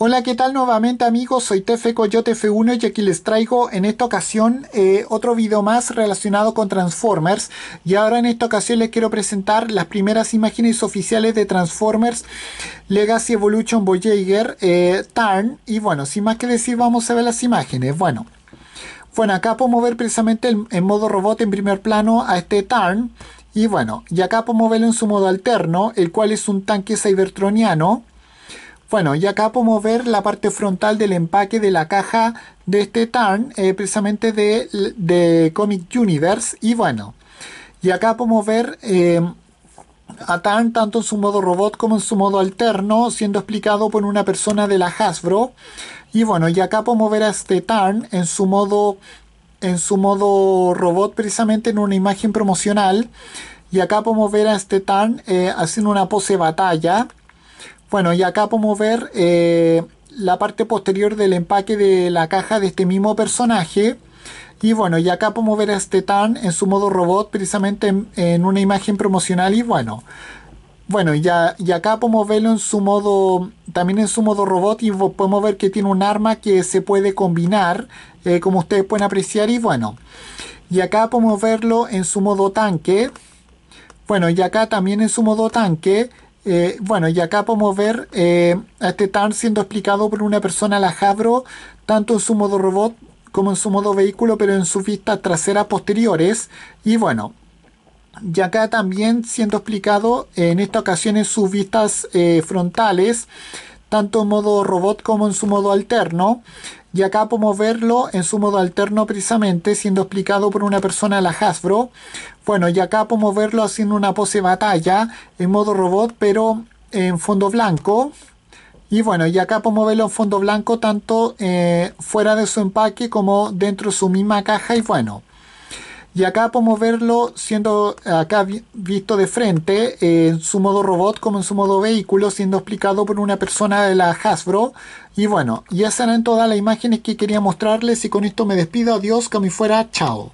Hola, ¿qué tal nuevamente amigos? Soy Tefe Coyote F1 y aquí les traigo en esta ocasión eh, otro video más relacionado con Transformers y ahora en esta ocasión les quiero presentar las primeras imágenes oficiales de Transformers Legacy Evolution Voyager eh, Tarn y bueno, sin más que decir vamos a ver las imágenes, bueno bueno, acá podemos ver precisamente en modo robot en primer plano a este Tarn y bueno, y acá podemos verlo en su modo alterno, el cual es un tanque cybertroniano bueno, y acá podemos ver la parte frontal del empaque de la caja de este Tarn, eh, precisamente de, de, Comic Universe. Y bueno, y acá podemos ver eh, a Tarn tanto en su modo robot como en su modo alterno, siendo explicado por una persona de la Hasbro. Y bueno, y acá podemos ver a este Tarn en su modo en su modo robot precisamente en una imagen promocional y acá podemos ver a este Tarn eh, haciendo una pose batalla bueno, y acá podemos ver eh, la parte posterior del empaque de la caja de este mismo personaje. Y bueno, y acá podemos ver a este Tan en su modo robot, precisamente en, una imagen promocional. Y bueno, bueno, ya, y acá podemos verlo en su modo, también en su modo robot y podemos ver que tiene un arma que se puede combinar, eh, como ustedes pueden apreciar, y bueno. Y acá podemos verlo en su modo tanque. Bueno, y acá también en su modo tanque, eh, bueno, y acá podemos ver eh, a este tan siendo explicado por una persona la Jabro, tanto en su modo robot como en su modo vehículo, pero en sus vistas traseras posteriores. Y bueno, y acá también siendo explicado en esta ocasión en sus vistas eh, frontales, tanto en modo robot como en su modo alterno. Y acá podemos verlo en su modo alterno precisamente siendo explicado por una persona de la Hasbro. Bueno, y acá podemos verlo haciendo una pose batalla en modo robot pero en fondo blanco. Y bueno, y acá podemos verlo en fondo blanco tanto eh, fuera de su empaque como dentro de su misma caja y bueno. Y acá podemos verlo siendo acá visto de frente en su modo robot como en su modo vehículo, siendo explicado por una persona de la Hasbro. Y bueno, ya serán todas las imágenes que quería mostrarles y con esto me despido. Adiós, que me fuera. Chao.